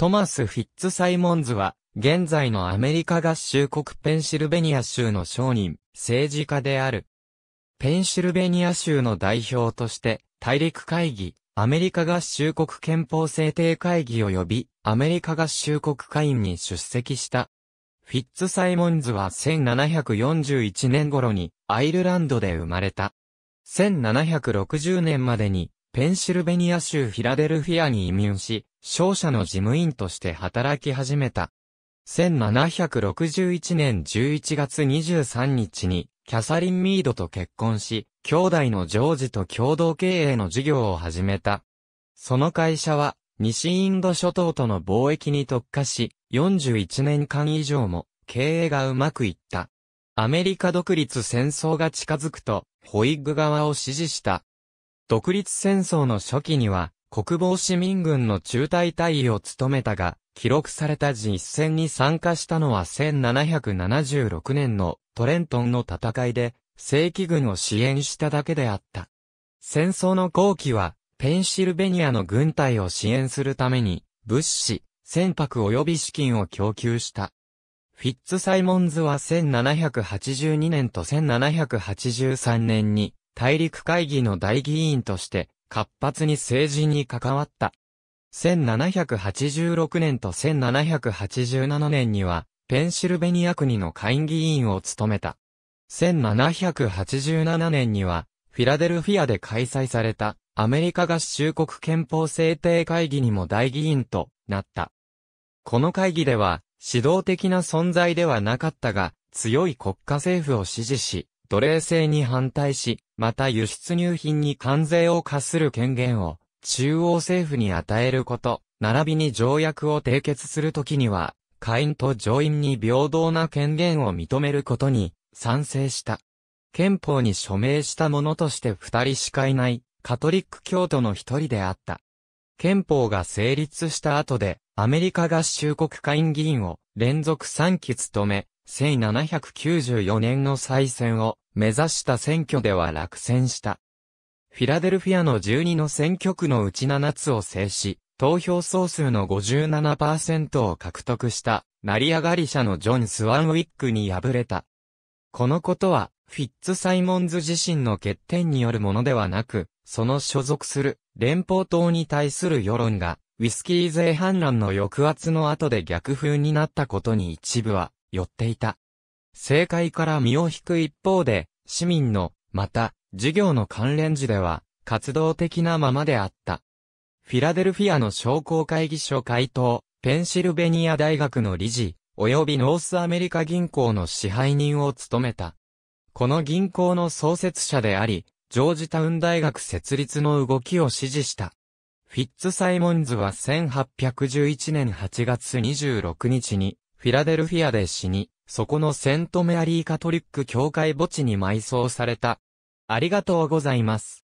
トマス・フィッツ・サイモンズは、現在のアメリカ合衆国ペンシルベニア州の商人、政治家である。ペンシルベニア州の代表として、大陸会議、アメリカ合衆国憲法制定会議及び、アメリカ合衆国会員に出席した。フィッツ・サイモンズは1741年頃にアイルランドで生まれた。1760年までにペンシルベニア州フィラデルフィアに移民し、商社の事務員として働き始めた。1761年11月23日に、キャサリン・ミードと結婚し、兄弟のジョージと共同経営の事業を始めた。その会社は、西インド諸島との貿易に特化し、41年間以上も、経営がうまくいった。アメリカ独立戦争が近づくと、ホイッグ側を支持した独立戦争の初期には、国防市民軍の中隊隊員を務めたが、記録された実戦に参加したのは1776年のトレントンの戦いで、正規軍を支援しただけであった。戦争の後期は、ペンシルベニアの軍隊を支援するために、物資、船舶及び資金を供給した。フィッツ・サイモンズは1782年と1783年に大陸会議の大議員として活発に政治に関わった。1786年と1787年には、ペンシルベニア国の会議員を務めた。1787年には、フィラデルフィアで開催された、アメリカ合衆国憲法制定会議にも大議員となった。この会議では、指導的な存在ではなかったが、強い国家政府を支持し、奴隷制に反対し、また輸出入品に関税を課する権限を中央政府に与えること、並びに条約を締結するときには、下院と上院に平等な権限を認めることに賛成した。憲法に署名した者として二人しかいない、カトリック教徒の一人であった。憲法が成立した後で、アメリカ合衆国会議員を連続3期務め、1794年の再選を目指した選挙では落選した。フィラデルフィアの12の選挙区のうち7つを制し、投票総数の57%を獲得した、成り上がり者のジョン・スワンウィックに敗れた。このことは、フィッツ・サイモンズ自身の欠点によるものではなく、その所属する連邦党に対する世論が、ウィスキー税反乱の抑圧の後で逆風になったことに一部は寄っていた。政界から身を引く一方で、市民の、また、事業の関連時では、活動的なままであった。フィラデルフィアの商工会議所会頭、ペンシルベニア大学の理事、及びノースアメリカ銀行の支配人を務めた。この銀行の創設者であり、ジョージタウン大学設立の動きを支持した。フィッツ・サイモンズは1811年8月26日にフィラデルフィアで死に、そこのセントメアリーカトリック教会墓地に埋葬された。ありがとうございます。